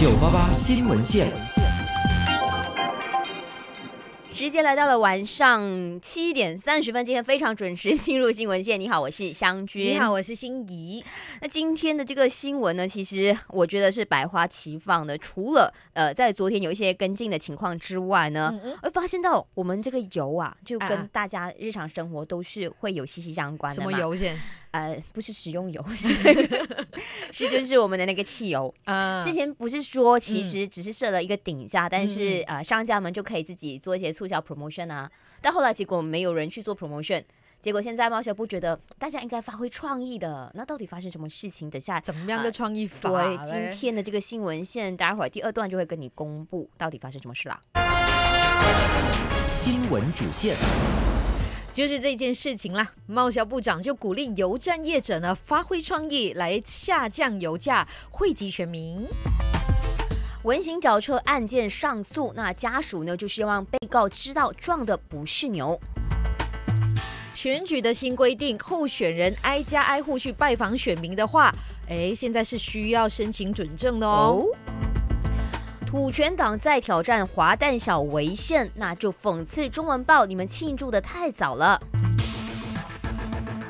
九八八新闻线，时间来到了晚上七点三十分，今天非常准时进入新闻线。你好，我是湘君。你好，我是心仪。那今天的这个新闻呢，其实我觉得是百花齐放的。除了呃，在昨天有一些跟进的情况之外呢，我发现到我们这个油啊，就跟大家日常生活都是会有息息相关。的。什么油线？呃，不是食用油，是就是我们的那个汽油啊。之前不是说其实只是设了一个顶价，但是呃商家们就可以自己做一些促销 promotion 啊。但后来结果没有人去做 promotion，结果现在猫小布觉得大家应该发挥创意的。那到底发生什么事情？等下怎么样的创意？对，今天的这个新闻线，待会儿第二段就会跟你公布到底发生什么事啦。新闻主线。就是这件事情啦，贸销部长就鼓励油站业者呢，发挥创意来下降油价，惠及全民。文型轿车案件上诉，那家属呢就希望被告知道撞的不是牛。选举的新规定，候选人挨家挨户去拜访选民的话，哎，现在是需要申请准证的哦。土权党在挑战华诞小维县，那就讽刺中文报，你们庆祝的太早了。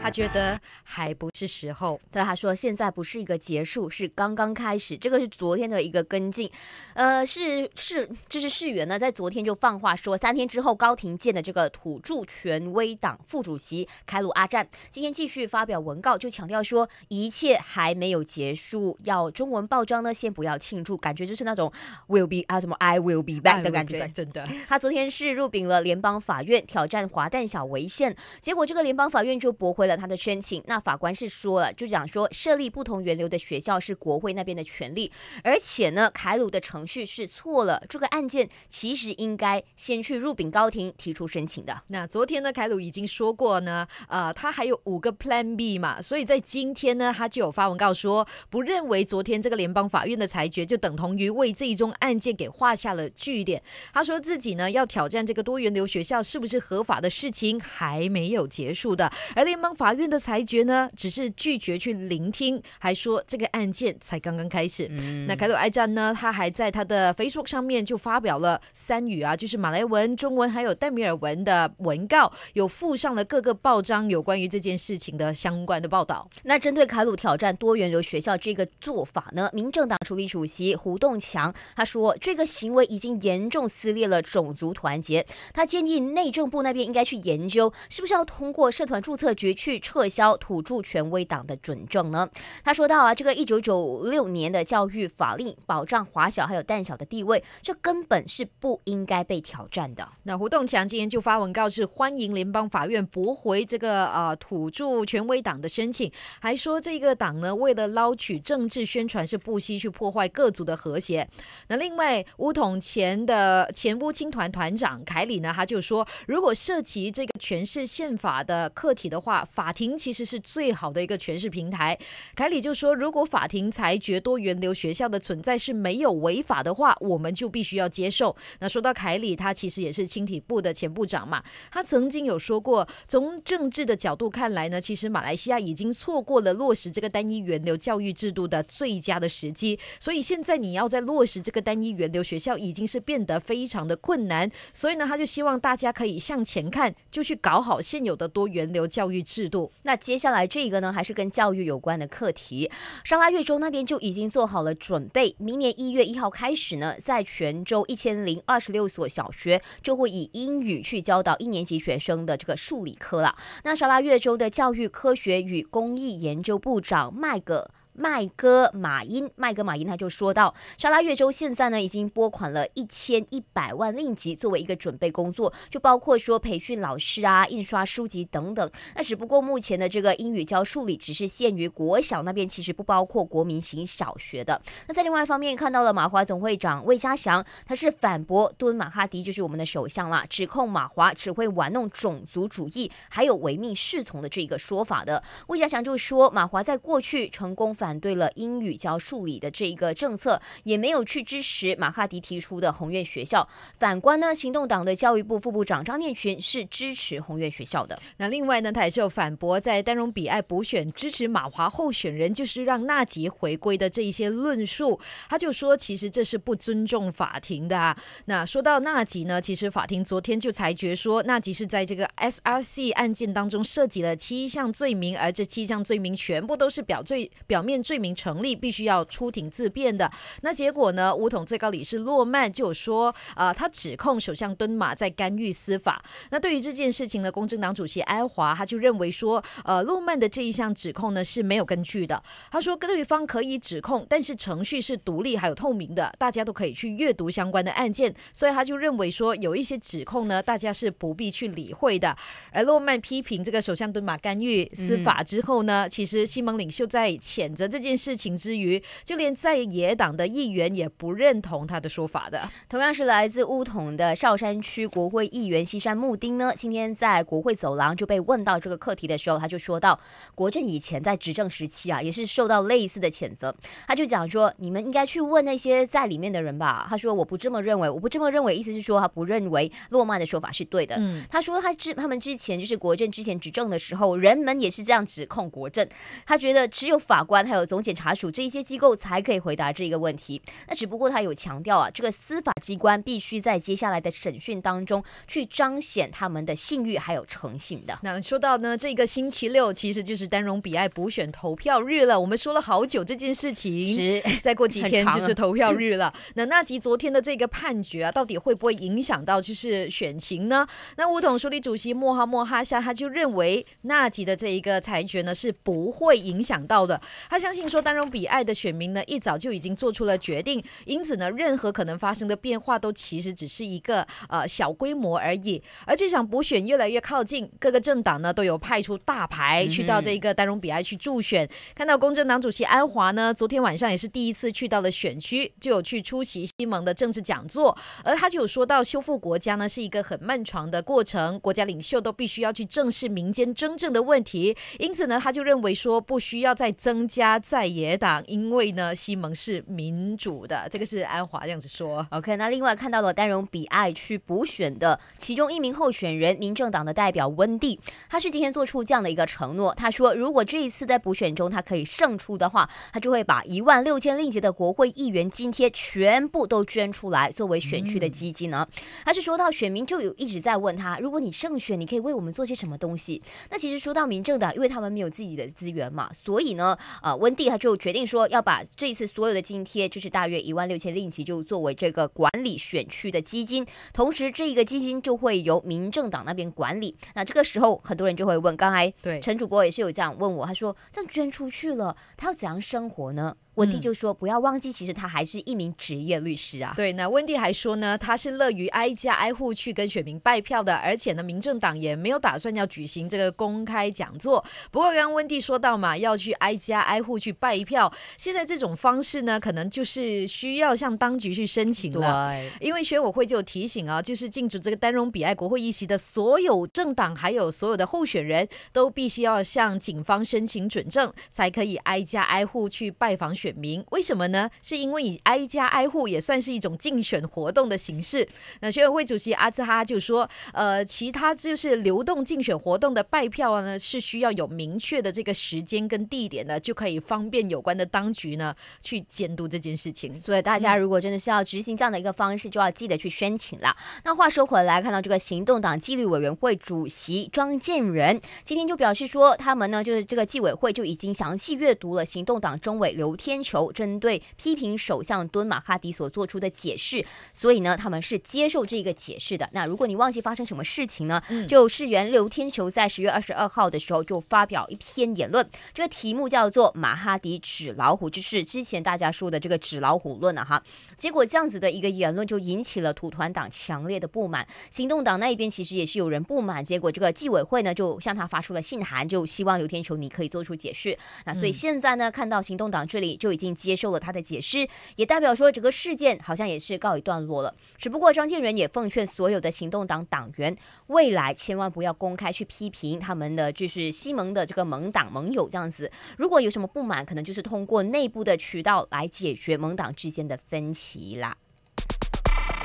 他觉得还不是时候，对他说现在不是一个结束，是刚刚开始。这个是昨天的一个跟进，呃，是是，这是世源呢，在昨天就放话说三天之后高庭见的这个土著权威党副主席凯鲁阿战，今天继续发表文告，就强调说一切还没有结束，要中文报章呢先不要庆祝，感觉就是那种 will be 啊什么 I will be back 的感觉。真的，他昨天是入禀了联邦法院挑战华诞小违宪，结果这个联邦法院就驳回。了他的申请，那法官是说了，就讲说设立不同源流的学校是国会那边的权利，而且呢，凯鲁的程序是错了，这个案件其实应该先去入禀高庭提出申请的。那昨天呢，凯鲁已经说过呢，呃，他还有五个 Plan B 嘛，所以在今天呢，他就有发文告说，不认为昨天这个联邦法院的裁决就等同于为这一宗案件给画下了句点。他说自己呢要挑战这个多元流学校是不是合法的事情还没有结束的，而联邦。法院的裁决呢，只是拒绝去聆听，还说这个案件才刚刚开始。那卡鲁埃赞呢，他还在他的 Facebook 上面就发表了三语啊，就是马来文、中文还有戴米尔文的文告，有附上了各个报章有关于这件事情的相关的报道。那针对卡鲁挑战多元流学校这个做法呢，民政党处理主席胡栋强他说，这个行为已经严重撕裂了种族团结。他建议内政部那边应该去研究，是不是要通过社团注册局去。去撤销土著权威党的准证呢？他说到啊，这个一九九六年的教育法令保障华小还有淡小的地位，这根本是不应该被挑战的。那胡栋强今天就发文告，示，欢迎联邦法院驳回这个啊土著权威党的申请，还说这个党呢为了捞取政治宣传，是不惜去破坏各族的和谐。那另外乌统前的前乌青团团长凯里呢，他就说，如果涉及这个诠释宪法的课题的话，法庭其实是最好的一个诠释平台。凯里就说，如果法庭裁决多元流学校的存在是没有违法的话，我们就必须要接受。那说到凯里，他其实也是青体部的前部长嘛，他曾经有说过，从政治的角度看来呢，其实马来西亚已经错过了落实这个单一源流教育制度的最佳的时机。所以现在你要在落实这个单一源流学校，已经是变得非常的困难。所以呢，他就希望大家可以向前看，就去搞好现有的多元流教育制。度，那接下来这个呢，还是跟教育有关的课题。沙拉越州那边就已经做好了准备，明年一月一号开始呢，在全州一千零二十六所小学就会以英语去教导一年级学生的这个数理科了。那沙拉越州的教育科学与公益研究部长麦格。麦哥马英，麦哥马英他就说到，沙拉越州现在呢已经拨款了一千一百万令吉作为一个准备工作，就包括说培训老师啊、印刷书籍等等。那只不过目前的这个英语教数里，只是限于国小那边，其实不包括国民型小学的。那在另外一方面，看到了马华总会长魏嘉祥，他是反驳敦马哈迪，就是我们的首相啦，指控马华只会玩弄种族主义，还有唯命是从的这一个说法的。魏嘉祥就说，马华在过去成功反。反对了英语教数理的这一个政策，也没有去支持马哈迪提出的宏愿学校。反观呢，行动党的教育部副部长张念群是支持宏愿学校的。那另外呢，他也是有反驳在丹绒比爱补选支持马华候选人就是让纳吉回归的这一些论述。他就说，其实这是不尊重法庭的啊。那说到纳吉呢，其实法庭昨天就裁决说，纳吉是在这个 S R C 案件当中涉及了七项罪名，而这七项罪名全部都是表罪表面。罪名成立，必须要出庭自辩的。那结果呢？乌统最高理事洛曼就说：啊，他指控首相敦马在干预司法。那对于这件事情呢，公正党主席埃华他就认为说：呃，洛曼的这一项指控呢是没有根据的。他说，对方可以指控，但是程序是独立还有透明的，大家都可以去阅读相关的案件。所以他就认为说，有一些指控呢，大家是不必去理会的。而洛曼批评这个首相敦马干预司法之后呢，其实西蒙领袖在潜。则这件事情之余，就连在野党的议员也不认同他的说法的。同样是来自乌统的少山区国会议员西山木丁呢，今天在国会走廊就被问到这个课题的时候，他就说到：国政以前在执政时期啊，也是受到类似的谴责。他就讲说：你们应该去问那些在里面的人吧。他说：我不这么认为，我不这么认为，意思是说他不认为洛曼的说法是对的。他说他之他们之前就是国政之前执政的时候，人们也是这样指控国政。他觉得只有法官。还有总检察署这一些机构才可以回答这个问题。那只不过他有强调啊，这个司法机关必须在接下来的审讯当中去彰显他们的信誉还有诚信的。那说到呢，这个星期六其实就是丹戎比爱补选投票日了。我们说了好久这件事情，再过几天就是投票 日了。那纳吉昨天的这个判决啊，到底会不会影响到就是选情呢？那乌统书理主席莫哈莫哈夏他就认为纳吉的这一个裁决呢是不会影响到的。他相信说丹绒比爱的选民呢一早就已经做出了决定，因此呢任何可能发生的变化都其实只是一个呃小规模而已。而这场补选越来越靠近，各个政党呢都有派出大牌去到这个丹绒比爱去助选。看到公正党主席安华呢昨天晚上也是第一次去到了选区，就有去出席西盟的政治讲座。而他就有说到修复国家呢是一个很漫长的过程，国家领袖都必须要去正视民间真正的问题。因此呢他就认为说不需要再增加。他在野党，因为呢，西蒙是民主的，这个是安华这样子说。OK，那另外看到了丹荣比爱去补选的其中一名候选人，民政党的代表温蒂，他是今天做出这样的一个承诺，他说如果这一次在补选中他可以胜出的话，他就会把一万六千令吉的国会议员津贴全部都捐出来作为选区的基金啊。他是说到选民就有一直在问他，如果你胜选，你可以为我们做些什么东西？那其实说到民政党，因为他们没有自己的资源嘛，所以呢，呃。温蒂他就决定说要把这次所有的津贴，就是大约一万六千令吉，就作为这个管理选区的基金，同时这个基金就会由民政党那边管理。那这个时候，很多人就会问，刚才陈主播也是有这样问我，他说这样捐出去了，他要怎样生活呢？温蒂就说：“不要忘记，其实他还是一名职业律师啊。”对，那温蒂还说呢，他是乐于挨家挨户去跟选民拜票的，而且呢，民政党也没有打算要举行这个公开讲座。不过，刚温蒂说到嘛，要去挨家挨户去拜票，现在这种方式呢，可能就是需要向当局去申请了，因为选委会就提醒啊，就是禁止这个丹绒比爱国会议席的所有政党，还有所有的候选人都必须要向警方申请准证，才可以挨家挨户去拜访选。选民为什么呢？是因为你挨家挨户也算是一种竞选活动的形式。那学委会主席阿兹哈就说：“呃，其他就是流动竞选活动的拜票啊，呢是需要有明确的这个时间跟地点的，就可以方便有关的当局呢去监督这件事情。所以大家如果真的是要执行这样的一个方式，就要记得去申请了。那话说回来，看到这个行动党纪律委员会主席庄建仁今天就表示说，他们呢就是这个纪委会就已经详细阅读了行动党中委刘天。球针对批评首相敦马哈迪所做出的解释，所以呢，他们是接受这个解释的。那如果你忘记发生什么事情呢？就是原刘天球在十月二十二号的时候就发表一篇言论，这个题目叫做“马哈迪纸老虎”，就是之前大家说的这个“纸老虎论”了哈。结果这样子的一个言论就引起了土团党强烈的不满，行动党那一边其实也是有人不满，结果这个纪委会呢就向他发出了信函，就希望刘天球你可以做出解释。那所以现在呢，看到行动党这里。就已经接受了他的解释，也代表说整个事件好像也是告一段落了。只不过张建仁也奉劝所有的行动党党员，未来千万不要公开去批评他们的就是西盟的这个盟党盟友这样子。如果有什么不满，可能就是通过内部的渠道来解决盟党之间的分歧啦。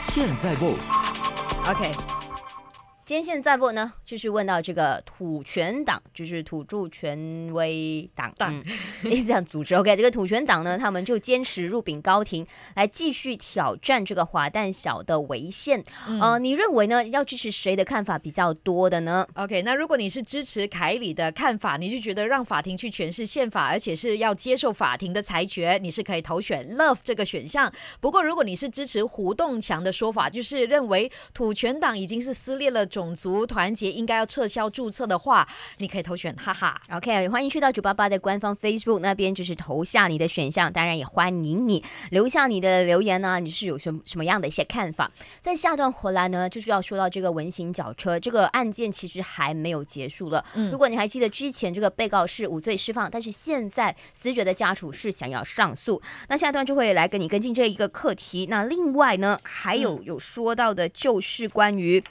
现在不，OK。今天现在问呢，就是问到这个土权党，就是土著权威党，这样 组织。OK，这个土权党呢，他们就坚持入禀高庭来继续挑战这个华诞小的违宪。呃，你认为呢？要支持谁的看法比较多的呢？OK，那如果你是支持凯里的看法，你就觉得让法庭去诠释宪法，而且是要接受法庭的裁决，你是可以投选 Love 这个选项。不过，如果你是支持胡栋强的说法，就是认为土权党已经是撕裂了。种族团结应该要撤销注册的话，你可以投选，哈哈。OK，欢迎去到九八八的官方 Facebook 那边，就是投下你的选项。当然也欢迎你留下你的留言呢，你是有什么什么样的一些看法？在下段回来呢，就是要说到这个文型脚车这个案件其实还没有结束了。如果你还记得之前这个被告是无罪释放，但是现在死者的家属是想要上诉，那下段就会来跟你跟进这一个课题。那另外呢，还有有说到的就是关于。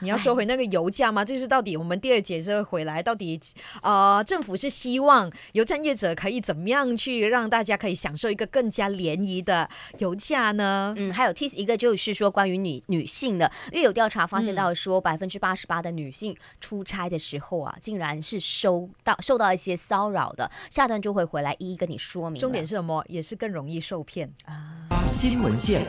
你要收回那个油价吗？就是到底我们第二节是回来，到底呃，政府是希望油站业者可以怎么样去让大家可以享受一个更加联谊的油价呢？嗯，还有 TIS 一个就是说关于女女性的，因为有调查发现到说百分之八十八的女性出差的时候啊，竟然是收到受到一些骚扰的。下段就会回来一一跟你说明。重点是什么？也是更容易受骗啊。新闻线。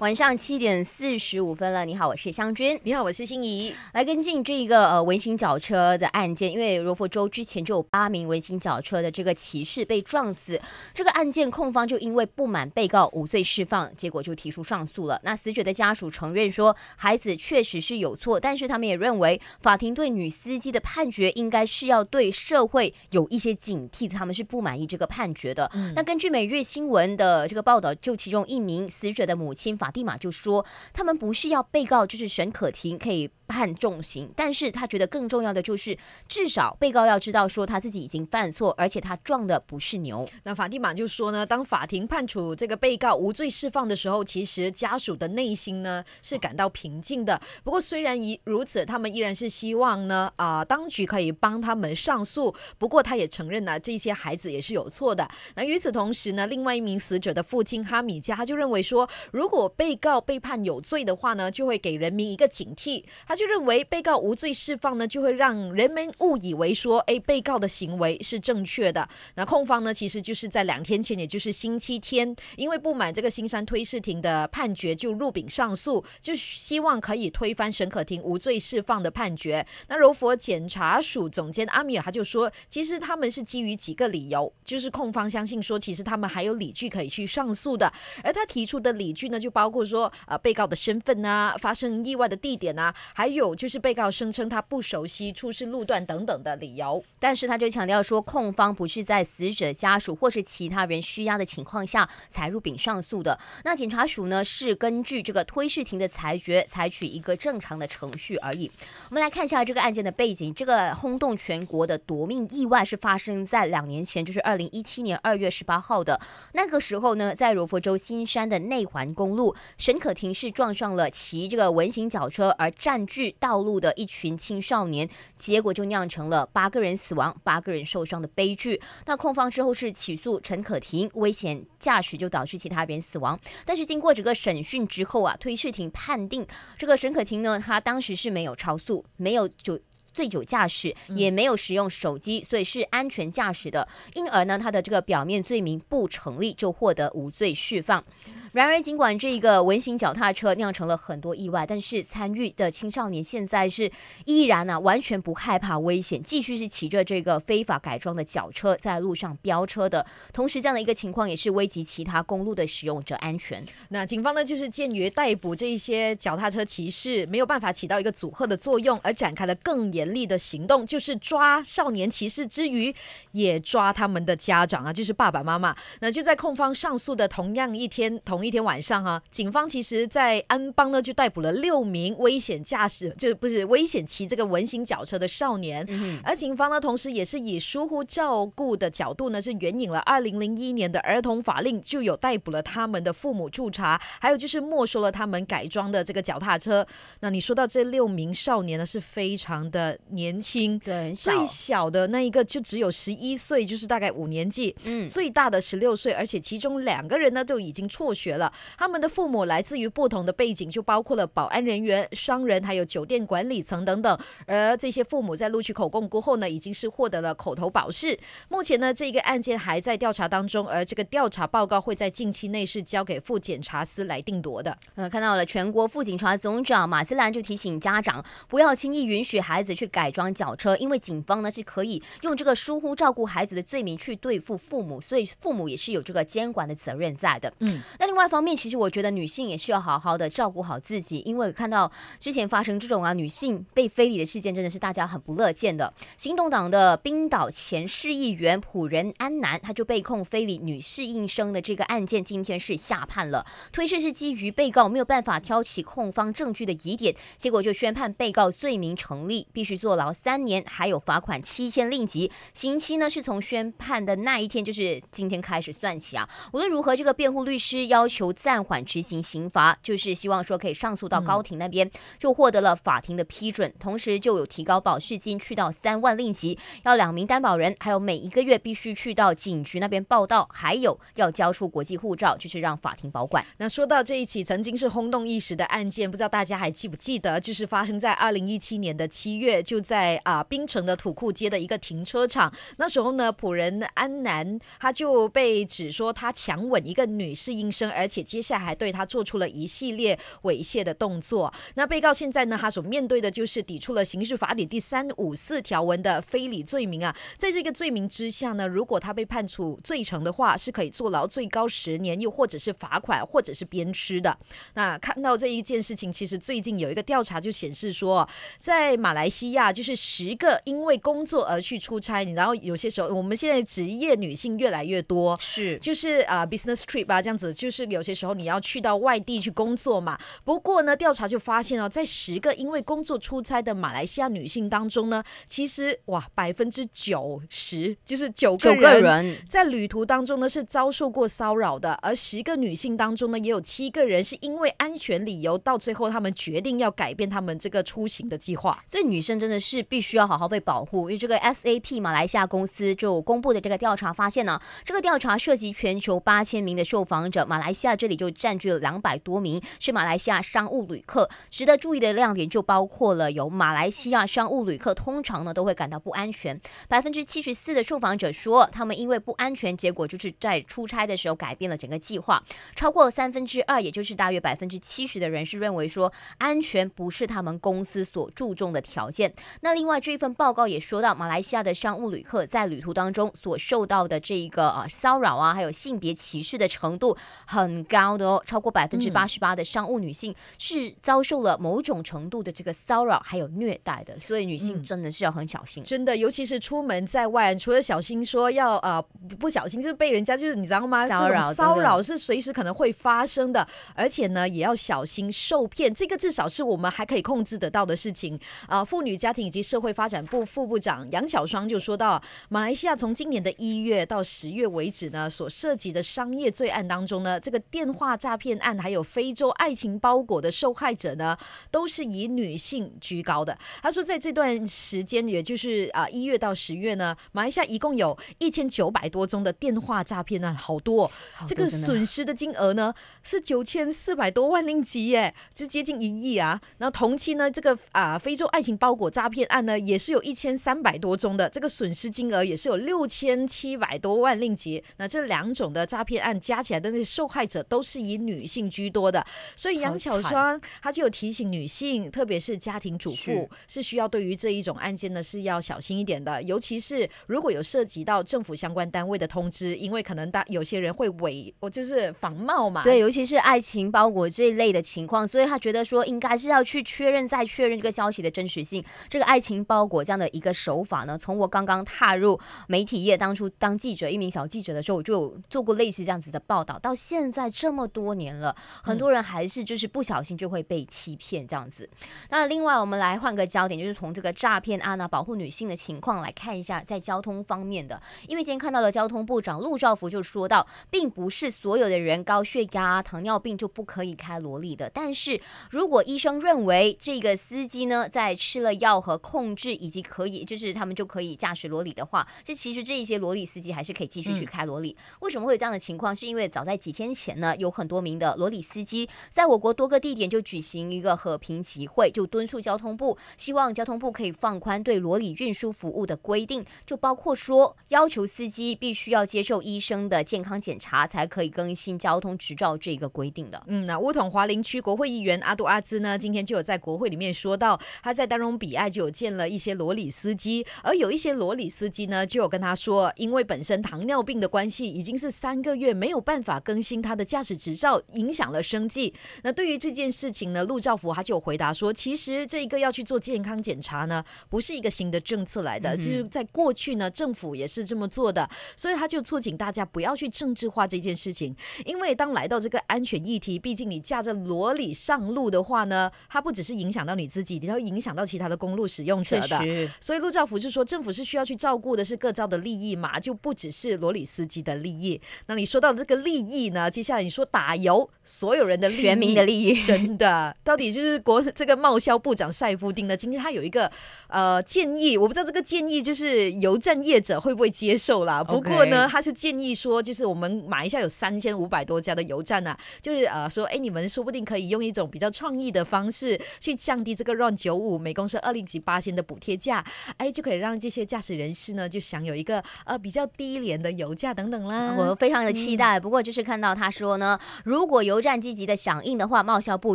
晚上七点四十五分了，你好，我是湘君。你好，我是心仪。来跟进这一个呃，微型脚车的案件，因为罗佛州之前就有八名微型脚车的这个骑士被撞死，这个案件控方就因为不满被告无罪释放，结果就提出上诉了。那死者的家属承认说孩子确实是有错，但是他们也认为法庭对女司机的判决应该是要对社会有一些警惕，他们是不满意这个判决的。那根据每日新闻的这个报道，就其中一名死者的母亲法。法蒂玛就说：“他们不是要被告，就是选可庭可以判重刑。但是他觉得更重要的就是，至少被告要知道说他自己已经犯错，而且他撞的不是牛。”那法蒂玛就说呢：“当法庭判处这个被告无罪释放的时候，其实家属的内心呢是感到平静的。不过虽然一如此，他们依然是希望呢啊，当局可以帮他们上诉。不过他也承认呢，这些孩子也是有错的。那与此同时呢，另外一名死者的父亲哈米加他就认为说，如果被告被判有罪的话呢，就会给人民一个警惕。他就认为被告无罪释放呢，就会让人们误以为说，哎，被告的行为是正确的。那控方呢，其实就是在两天前，也就是星期天，因为不满这个新山推事庭的判决，就入禀上诉，就希望可以推翻沈可婷无罪释放的判决。那柔佛检察署总监阿米尔他就说，其实他们是基于几个理由，就是控方相信说，其实他们还有理据可以去上诉的。而他提出的理据呢，就包包括说啊，被告的身份呐，发生意外的地点呐，还有就是被告声称他不熟悉出事路段等等的理由，但是他就强调说，控方不是在死者家属或是其他人施压的情况下才入禀上诉的。那检察署呢，是根据这个推事庭的裁决，采取一个正常的程序而已。我们来看一下这个案件的背景，这个轰动全国的夺命意外是发生在两年前，就是二零一七年二月十八号的。那个时候呢，在柔佛州新山的内环公路。沈可婷是撞上了骑这个文型轿车而占据道路的一群青少年，结果就酿成了八个人死亡、八个人受伤的悲剧。那控方之后是起诉陈可婷危险驾驶，就导致其他人死亡。但是经过整个审讯之后啊，推事庭判定这个沈可婷呢，他当时是没有超速、没有酒醉酒驾驶，也没有使用手机，所以是安全驾驶的，因而呢，他的这个表面罪名不成立，就获得无罪释放。然而，尽管这个微型脚踏车酿成了很多意外，但是参与的青少年现在是依然呢完全不害怕危险，继续是骑着这个非法改装的脚车在路上飙车的。同时，这样的一个情况也是危及其他公路的使用者安全。那警方呢，就是鉴于逮捕这一些脚踏车骑士没有办法起到一个阻吓的作用，而展开了更严厉的行动，就是抓少年骑士之余，也抓他们的家长啊，就是爸爸妈妈。那就在控方上诉的同样一天同。同一天晚上哈，警方其实，在安邦呢就逮捕了六名危险驾驶，就不是危险骑这个文型脚车的少年。嗯，而警方呢，同时也是以疏忽照顾的角度呢，是援引了二零零一年的儿童法令，就有逮捕了他们的父母驻查，还有就是没收了他们改装的这个脚踏车。那你说到这六名少年呢，是非常的年轻，对，最小的那一个就只有十一岁，就是大概五年级，嗯，最大的十六岁，而且其中两个人呢都已经辍学。学了，他们的父母来自于不同的背景，就包括了保安人员、商人，还有酒店管理层等等。而这些父母在录取口供过后呢，已经是获得了口头保释。目前呢，这个案件还在调查当中，而这个调查报告会在近期内是交给副检察司来定夺的。嗯，看到了，全国副警察总长马斯兰就提醒家长，不要轻易允许孩子去改装脚车，因为警方呢是可以用这个疏忽照顾孩子的罪名去对付父母，所以父母也是有这个监管的责任在的。嗯，那另外。另外方面，其实我觉得女性也需要好好的照顾好自己，因为看到之前发生这种啊女性被非礼的事件，真的是大家很不乐见的。行动党的冰岛前市议员普仁安南，他就被控非礼女侍应生的这个案件，今天是下判了。推审是基于被告没有办法挑起控方证据的疑点，结果就宣判被告罪名成立，必须坐牢三年，还有罚款七千令吉。刑期呢是从宣判的那一天，就是今天开始算起啊。无论如何，这个辩护律师要。求暂缓执行刑罚，就是希望说可以上诉到高庭那边，就获得了法庭的批准，同时就有提高保释金去到三万令吉，要两名担保人，还有每一个月必须去到警局那边报到，还有要交出国际护照，就是让法庭保管。那说到这一起曾经是轰动一时的案件，不知道大家还记不记得？就是发生在二零一七年的七月，就在啊槟城的土库街的一个停车场，那时候呢，仆人安南他就被指说他强吻一个女士应生。而且接下来还对他做出了一系列猥亵的动作。那被告现在呢？他所面对的就是抵触了《刑事法典》第三五四条文的非礼罪名啊！在这个罪名之下呢，如果他被判处罪成的话，是可以坐牢最高十年，又或者是罚款，或者是鞭笞的。那看到这一件事情，其实最近有一个调查就显示说，在马来西亚，就是十个因为工作而去出差，然后有些时候我们现在职业女性越来越多，是就是啊，business trip 啊，这样子就是。有些时候你要去到外地去工作嘛，不过呢，调查就发现哦，在十个因为工作出差的马来西亚女性当中呢，其实哇，百分之九十就是九个人在旅途当中呢是遭受过骚扰的，而十个女性当中呢，也有七个人是因为安全理由，到最后他们决定要改变他们这个出行的计划。所以女生真的是必须要好好被保护，因为这个 SAP 马来西亚公司就公布的这个调查发现呢，这个调查涉及全球八千名的受访者马来。来西亚这里就占据了两百多名是马来西亚商务旅客。值得注意的亮点就包括了，有马来西亚商务旅客通常呢都会感到不安全。百分之七十四的受访者说，他们因为不安全，结果就是在出差的时候改变了整个计划。超过三分之二，也就是大约百分之七十的人是认为说，安全不是他们公司所注重的条件。那另外这一份报告也说到，马来西亚的商务旅客在旅途当中所受到的这一个呃骚扰啊，还有性别歧视的程度很。很高的哦，超过百分之八十八的商务女性是遭受了某种程度的这个骚扰还有虐待的，所以女性真的是要很小心，真的，尤其是出门在外，除了小心说要呃不小心，就是被人家就是你知道吗？骚扰骚扰是随时可能会发生的，而且呢也要小心受骗，这个至少是我们还可以控制得到的事情啊。妇女家庭以及社会发展部副部长杨小双就说到，马来西亚从今年的一月到十月为止呢，所涉及的商业罪案当中呢。这个电话诈骗案还有非洲爱情包裹的受害者呢，都是以女性居高的。他说，在这段时间，也就是啊一月到十月呢，马来西亚一共有一千九百多宗的电话诈骗案，好多。这个损失的金额呢是九千四百多万令吉，耶，是接近一亿啊。那同期呢，这个啊非洲爱情包裹诈骗案呢，也是有一千三百多宗的，这个损失金额也是有六千七百多万令吉。那这两种的诈骗案加起来，但是受害。害者都是以女性居多的，所以杨巧双她就有提醒女性，特别是家庭主妇是需要对于这一种案件呢是要小心一点的，尤其是如果有涉及到政府相关单位的通知，因为可能大有些人会伪，我就是仿冒嘛。对，尤其是爱情包裹这一类的情况，所以她觉得说应该是要去确认再确认这个消息的真实性。这个爱情包裹这样的一个手法呢，从我刚刚踏入媒体业，当初当记者一名小记者的时候，我就有做过类似这样子的报道，到现。在这么多年了，很多人还是就是不小心就会被欺骗这样子。那另外，我们来换个焦点，就是从这个诈骗案呢，保护女性的情况来看一下，在交通方面的。因为今天看到了交通部长陆兆福就说到，并不是所有的人高血压、糖尿病就不可以开罗莉的。但是如果医生认为这个司机呢，在吃了药和控制，以及可以就是他们就可以驾驶罗莉的话，这其实这一些罗莉司机还是可以继续去开罗利。为什么会有这样的情况？是因为早在几天。前呢有很多名的罗里司机，在我国多个地点就举行一个和平集会，就敦促交通部，希望交通部可以放宽对罗里运输服务的规定，就包括说要求司机必须要接受医生的健康检查才可以更新交通执照这个规定的。嗯，那乌统华林区国会议员阿杜阿兹呢，今天就有在国会里面说到，他在丹绒比亚就有见了一些罗里司机，而有一些罗里司机呢就有跟他说，因为本身糖尿病的关系，已经是三个月没有办法更新他。他的驾驶执照影响了生计。那对于这件事情呢，陆兆福他就回答说：“其实这一个要去做健康检查呢，不是一个新的政策来的，就是在过去呢，政府也是这么做的。所以他就促请大家不要去政治化这件事情，因为当来到这个安全议题，毕竟你驾着罗里上路的话呢，它不只是影响到你自己，也要影响到其他的公路使用者的。所以陆兆福是说，政府是需要去照顾的是各造的利益嘛，就不只是罗里司机的利益。那你说到的这个利益呢？”一下你说打油，所有人的利益，全民的利益，真的，到底就是国这个贸销部长塞夫丁呢？今天他有一个呃建议，我不知道这个建议就是油站业者会不会接受啦。不过呢，他是建议说，就是我们马来西亚有三千五百多家的油站啊，就是呃说，哎，你们说不定可以用一种比较创意的方式去降低这个 Run 九五每公升二零级八千的补贴价，哎，就可以让这些驾驶人士呢就享有一个呃比较低廉的油价等等啦。我非常的期待，不过就是看到。他说呢，如果油站积极的响应的话，贸销部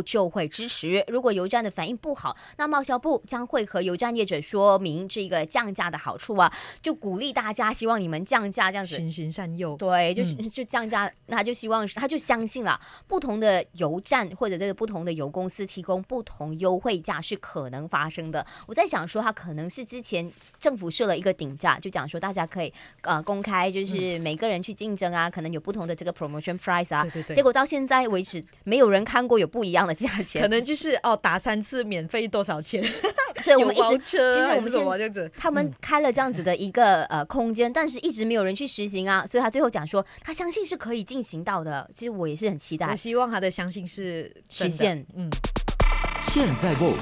就会支持；如果油站的反应不好，那贸销部将会和油站业者说明这个降价的好处啊，就鼓励大家，希望你们降价这样子，循循善诱。对，就是就降价，他就希望，他就相信了。不同的油站或者这个不同的油公司提供不同优惠价是可能发生的。我在想说，他可能是之前政府设了一个顶价，就讲说大家可以呃公开，就是每个人去竞争啊，可能有不同的这个 promotion from。对对对，结果到现在为止，没有人看过有不一样的价钱，可能就是哦，打三次免费多少钱？所以我们一直其实我们他们开了这样子的一个呃空间，但是一直没有人去实行啊。所以他最后讲说，他相信是可以进行到的。其实我也是很期待，我希望他的相信是实现。嗯，现在不。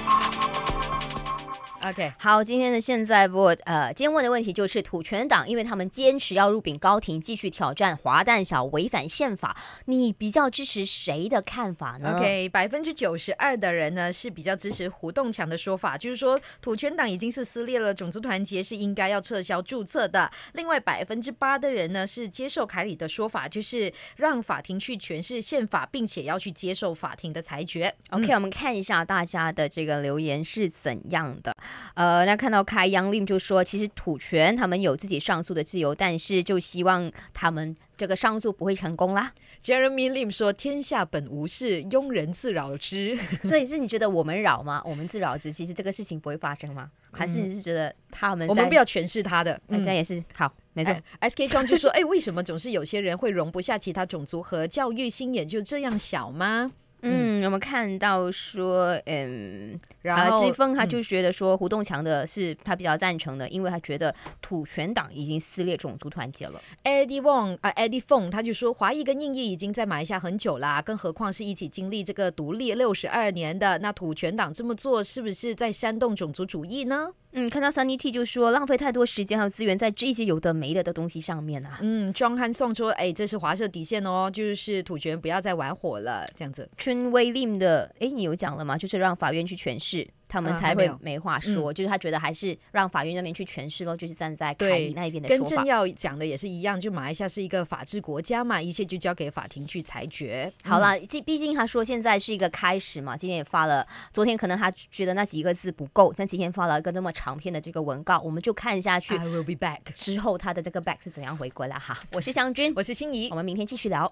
OK，好，今天的现在我呃，今天问的问题就是土权党，因为他们坚持要入禀高庭，继续挑战华诞小违反宪法。你比较支持谁的看法呢？OK，百分之九十二的人呢是比较支持胡栋强的说法，就是说土权党已经是撕裂了种族团结，是应该要撤销注册的。另外百分之八的人呢是接受凯里的说法，就是让法庭去诠释宪法，并且要去接受法庭的裁决。OK，我们看一下大家的这个留言是怎样的。呃，那看到开央令就说，其实土权他们有自己上诉的自由，但是就希望他们这个上诉不会成功啦。Jeremy Lim 说：“天下本无事，庸人自扰之。”所以是你觉得我们扰吗？我们自扰之，其实这个事情不会发生吗？还是你是觉得他们？我们不要诠释他的，大家也是好，没错。S K 庄就说：“哎，为什么总是有些人会容不下其他种族和教育？心眼就这样小吗？”嗯，我们看到说，嗯，然后季风、峰他就觉得说，胡东强的是他比较赞成的，因为他觉得土权党已经撕裂种族团结了。Eddie Wong 啊，Eddie f o n g 他就说，华裔跟印裔已经在马来西亚很久啦，更何况是一起经历这个独立六十二年的那土权党这么做，是不是在煽动种族主义呢？嗯，看到三 y T 就说浪费太多时间和资源在这些有的没的的东西上面啊。嗯，庄汉宋说，哎，这是华社底线哦，就是土权不要再玩火了，这样子。春威 u l i m 的，哎，你有讲了吗？就是让法院去诠释。他们才会没话说，就是他觉得还是让法院那边去诠释喽，就是站在凯那一边的说法。跟政要讲的也是一样，就马来西亚是一个法治国家嘛，一切就交给法庭去裁决。好了，毕毕竟他说现在是一个开始嘛，今天也发了，昨天可能他觉得那几个字不够，但今天发了一个那么长篇的这个文告，我们就看下去。I will be back 之后，他的这个 back 是怎样回归了哈？我是湘君，我是心怡，我们明天继续聊。